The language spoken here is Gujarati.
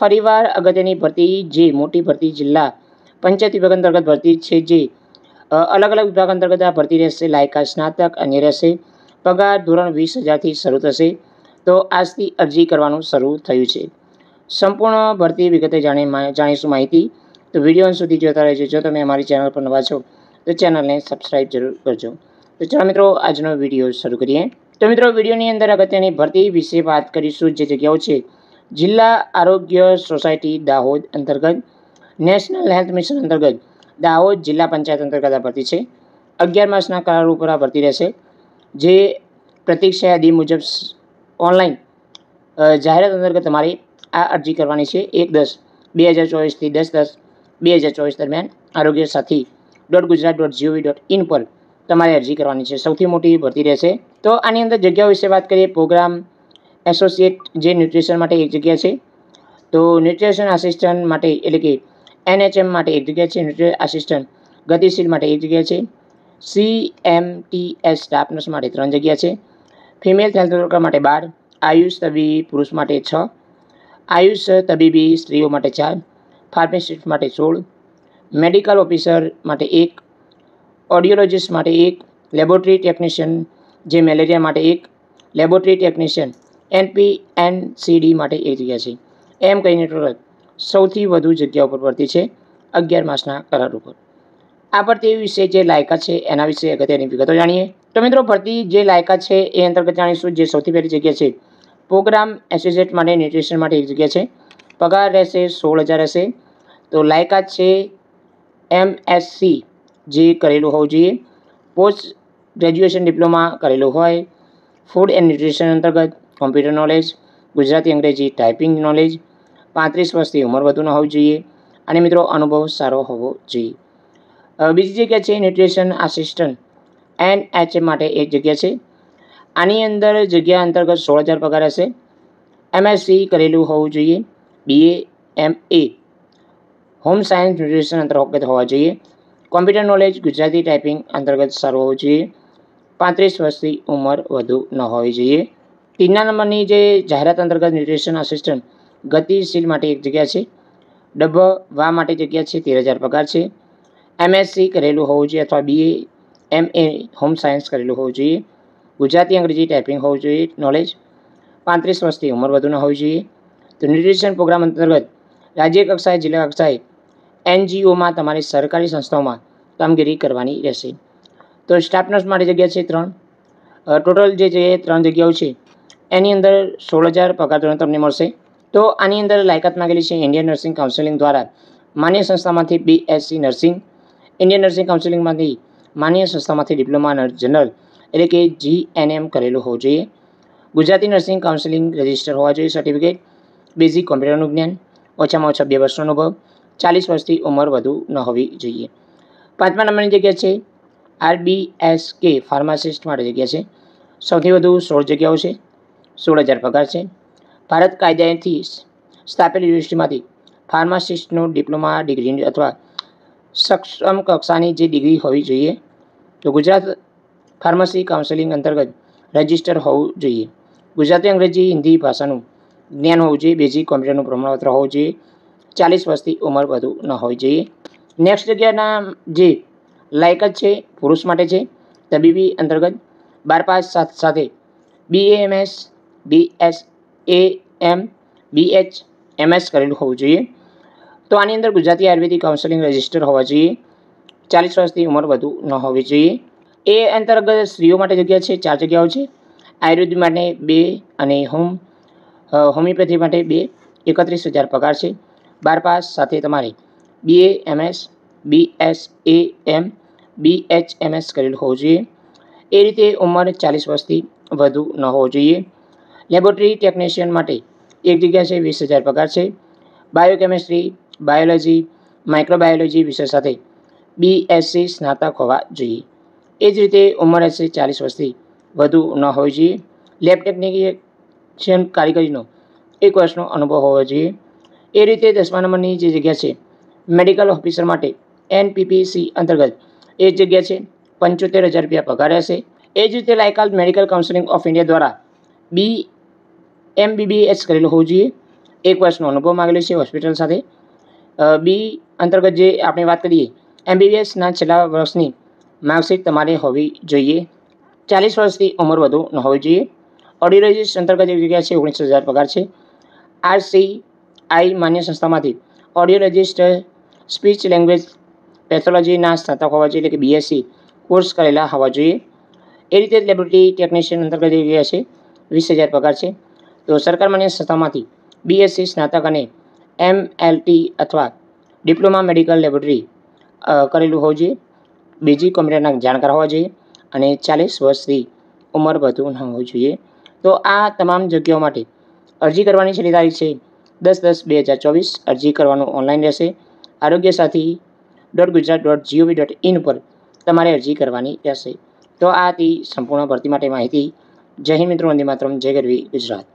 ફરીવાર અગત્યની ભરતી જે મોટી ભરતી જિલ્લા પંચાયત વિભાગ અંતર્ગત ભરતી છે જે અલગ અલગ વિભાગ અંતર્ગત આ ભરતી રહેશે લાયકા સ્નાતક અને રહેશે પગાર ધોરણ વીસ હજારથી શરૂ થશે તો આજથી અરજી કરવાનું શરૂ થયું છે સંપૂર્ણ ભરતી વિગતે જાણી જાણીશું માહિતી તો વિડીયો સુધી જોતા રહેજો જો તમે અમારી ચેનલ પર નવા છો તો ચેનલને સબસ્ક્રાઈબ જરૂર કરજો તો ચાલો મિત્રો આજનો વિડીયો શરૂ કરીએ તો મિત્રો વિડીયોની અંદર અગત્યની ભરતી વિશે વાત કરીશું જે જગ્યાઓ છે જિલ્લા આરોગ્ય સોસાયટી દાહોદ અંતર્ગત નેશનલ હેલ્થ મિશન અંતર્ગત દાહોદ જિલ્લા પંચાયત અંતર્ગત આ ભરતી છે અગિયાર માસના કરાર ઉપર આ ભરતી રહેશે જે પ્રતિક્ષા યાદી મુજબ ઓનલાઈન જાહેરાત અંતર્ગત તમારી આ અરજી કરવાની છે એક દસ બે હજાર ચોવીસથી દસ દસ બે હજાર ચોવીસ દરમિયાન આરોગ્ય સાથી dot Gujarat dot gov dot in પર તમારે અરજી કરવાની છે સૌથી મોટી ભરતી રહેશે તો આની અંદર જગ્યાઓ વિશે વાત કરીએ પ્રોગ્રામ એસોસિએટ જે ન્યુટ્રિશન માટે એક જગ્યા છે તો ન્યુટ્રિશન આસિસ્ટન્ટ માટે એટલે કે એનએચએમ માટે એક જગ્યા છે ન્યુટ્રિશન આસિસ્ટન્ટ ગતિશીલ માટે એક જગ્યા છે C M T S staff nurse માટે ત્રણ જગ્યા છે ફિમેલ હેલ્થ વર્કર માટે બાર આયુષ તબીબી પુરુષ માટે છ આયુષ તબીબી સ્ત્રીઓ માટે ચાર ફાર્માસિસ્ટ માટે સોળ મેડિકલ ઓફિસર માટે એક ઓડિયોલોજિસ્ટ માટે એક લેબોરેટરી ટેકનિશિયન જે મેલેરિયા માટે એક laboratory technician NP N CD માટે એક જગ્યા છે એમ કહીને ટોટલ સૌથી વધુ જગ્યા ઉપર ભરતી છે અગિયાર માસના કરાર ઉપર આ ભરતી વિશે જે લાયકાત છે એના વિશે અગત્યની વિગતો જાણીએ તો મિત્રો ભરતી જે લાયકાત છે એ અંતર્ગત જાણીશું જે સૌથી પહેલી જગ્યા છે પ્રોગ્રામ એસોસિએટ માટે ન્યુટ્રિશન માટે એક જગ્યા છે પગાર રહેશે સોળ હજાર રહેશે તો લાયકાત છે એમએસસી જે કરેલું હોવું જોઈએ પોસ્ટ ગ્રેજ્યુએશન ડિપ્લોમા કરેલું હોય ફૂડ એન્ડ ન્યુટ્રિશન અંતર્ગત computer knowledge Gujarati Angreji typing knowledge પાંત્રીસ વર્ષથી ઉંમર વધુ ન હોવી જોઈએ અને મિત્રો અનુભવ સારો હોવો જોઈએ બીજી જગ્યા છે nutrition assistant N H M માટે એક જગ્યા છે આની અંદર જગ્યા અંતર્ગત સોળ હજાર પગાર હશે એમએસસી કરેલું હોવું જોઈએ BA M A home science nutrition અંતર્ગત હોવા જોઈએ કોમ્પ્યુટર નોલેજ ગુજરાતી ટાઈપિંગ અંતર્ગત સારું હોવું જોઈએ પાંત્રીસ વર્ષથી ઉંમર વધુ ન હોવી જોઈએ ત્રીજા નંબરની જે જાહેરાત અંતર્ગત ન્યુટ્રિશન આસિસ્ટન્ટ ગતિશીલ માટે એક જગ્યા છે ડબ વા માટે જગ્યા છે તેર હજાર પગાર છે એમએસસી કરેલું હોવું જોઈએ અથવા BA M A home science કરેલું હોવું જોઈએ ગુજરાતી અંગ્રેજી ટાઈપિંગ હોવું જોઈએ નોલેજ પાંત્રીસ વર્ષથી ઉંમર વધુ ન હોવી જોઈએ તો ન્યુટ્રિશન પ્રોગ્રામ અંતર્ગત રાજ્ય કક્ષાએ જિલ્લા કક્ષાએ એનજીઓમાં તમારી સરકારી સંસ્થાઓમાં કામગીરી કરવાની રહેશે તો સ્ટાફ નર્સ માટે જગ્યા છે ત્રણ ટોટલ જે છે ત્રણ જગ્યાઓ છે એની અંદર સોળ હજાર પગાર ધોરણ તમને મળશે તો આની અંદર લાયકાત માગેલી છે ઇન્ડિયન નર્સિંગ કાઉન્સિલિંગ દ્વારા માન્ય સંસ્થામાંથી બીએસસી નર્સિંગ ઇન્ડિયન નર્સિંગ કાઉન્સિલિંગમાંથી માન્ય સંસ્થામાંથી ડિપ્લોમા જનરલ એટલે કે જીએનએમ કરેલું હોવું જોઈએ ગુજરાતી નર્સિંગ કાઉન્સિલિંગ રજિસ્ટર હોવા જોઈએ સર્ટિફિકેટ બેઝિક કોમ્પ્યુટરનું જ્ઞાન ઓછામાં ઓછા બે વર્ષનો અનુભવ ચાલીસ વર્ષથી ઉંમર વધુ ન હોવી જોઈએ પાંચમા નંબરની જગ્યા છે આરબીએસ કે ફાર્માસિસ્ટ માટે જગ્યા છે સૌથી વધુ સોળ જગ્યાઓ છે સોળ હજાર પગાર છે ભારત કાયદાથી સ્થાપેલ યુનિવર્સિટીમાંથી ફાર્માસિસ્ટનું ડિપ્લોમા ડિગ્રી અથવા સક્ષમ કક્ષાની જે ડિગ્રી હોવી જોઈએ તો ગુજરાત ફાર્મસી કાઉન્સેલિંગ અંતર્ગત રજિસ્ટર હોવું જોઈએ ગુજરાતી અંગ્રેજી હિન્દી ભાષાનું જ્ઞાન હોવું જોઈએ બેઝિક કોમ્પ્યુટરનું પ્રમાણપત્ર હોવું જોઈએ ચાલીસ વર્ષથી ઉંમર વધુ ન હોવી જોઈએ નેક્સ્ટ જગ્યાના જે લાયક જ છે પુરુષ માટે છે તબીબી અંતર્ગત બાર પાસ સાથે B BAMS B S A M B H MS કરેલું હોવું જોઈએ તો આની અંદર ગુજરાતી આયુર્વેદિક કાઉન્સેલિંગ રજિસ્ટર હોવા જોઈએ ચાલીસ વર્ષથી ઉંમર વધુ ન હોવી જોઈએ એ અંતર્ગત સ્ત્રીઓ માટે જગ્યા છે ચાર જગ્યાઓ છે આયુર્વેદ માટે બે અને હોમ હોમિયોપેથી માટે બે એકત્રીસ હજાર પગાર છે બાર પાસ સાથે તમારે BA MS B S A M B H M S કરેલું હોવું જોઈએ એ રીતે ઉંમર ચાલીસ વર્ષથી વધુ ન હોવું જોઈએ લેબોરેટરી ટેકનિશિયન માટે એક જગ્યા છે વીસ હજાર પગાર છે બાયોકેમિસ્ટ્રી બાયોલોજી માઇક્રોબાયોલોજી વિષય સાથે બીએસસી સ્નાતક હોવા જોઈએ એ જ રીતે ઉંમર હશે ચાલીસ વર્ષથી વધુ ન હોવી જોઈએ લેબ ટેકનિશિયન કારીગરીનો એક વર્ષનો અનુભવ હોવો જોઈએ એ રીતે દસમા નંબરની જે જગ્યા છે મેડિકલ ઓફિસર માટે એનપીપીસી અંતર્ગત એ જગ્યા છે પંચોતેર હજાર રૂપિયા પગાર રહેશે એ જ રીતે લાયકાલ મેડિકલ કાઉન્સિલિંગ ઓફ ઇન્ડિયા દ્વારા બી એમ બીબીએસ કરેલું હોવું જોઈએ એક વર્ષનો અનુભવ માગેલો છે હોસ્પિટલ સાથે બી અંતર્ગત જે આપણે વાત કરીએ એમબીબીએસના છેલ્લા વર્ષની માર્કશીટ તમારે હોવી જોઈએ ચાલીસ વર્ષથી ઉંમર વધુ ન હોવી જોઈએ ઓડિયોલોજીસ અંતર્ગત એક જગ્યા છે ઓગણીસ હજાર પગાર છે આરસીઆઈ માન્ય સંસ્થામાંથી ઓડિયોલોજિસ્ટ સ્પીચ લેંગ્વેજ પેથોલોજીના સ્નાતક હોવા જોઈએ એટલે કે બીએસસી કોર્સ કરેલા હોવા જોઈએ એ રીતે લેબોરેટરી ટેકનિશિયન અંતર્ગત એક જગ્યા છે વીસ હજાર પગાર છે તો સરકાર માન્ય સંસ્થામાંથી બીએસસી સ્નાતક અને એમ અથવા ડિપ્લોમા મેડિકલ લેબોરેટરી કરેલું હોવું જોઈએ બીજી કોમ્પ્યુટરના જાણકાર હોવા જોઈએ અને ચાલીસ વર્ષથી ઉંમર વધુ ન હોવી જોઈએ તો આ તમામ જગ્યાઓ માટે અરજી કરવાની છેલ્લી તારીખ છે દસ દસ બે હજાર ચોવીસ અરજી કરવાનું ઓનલાઈન રહેશે આરોગ્ય સાથી dot Gujarat dot gov dot in પર તમારે અરજી કરવાની રહેશે તો આ હતી સંપૂર્ણ ભરતી માટે માહિતી જય હિન્દ મિત્રો વંદે માતરમ જય ગરવી ગુજરાત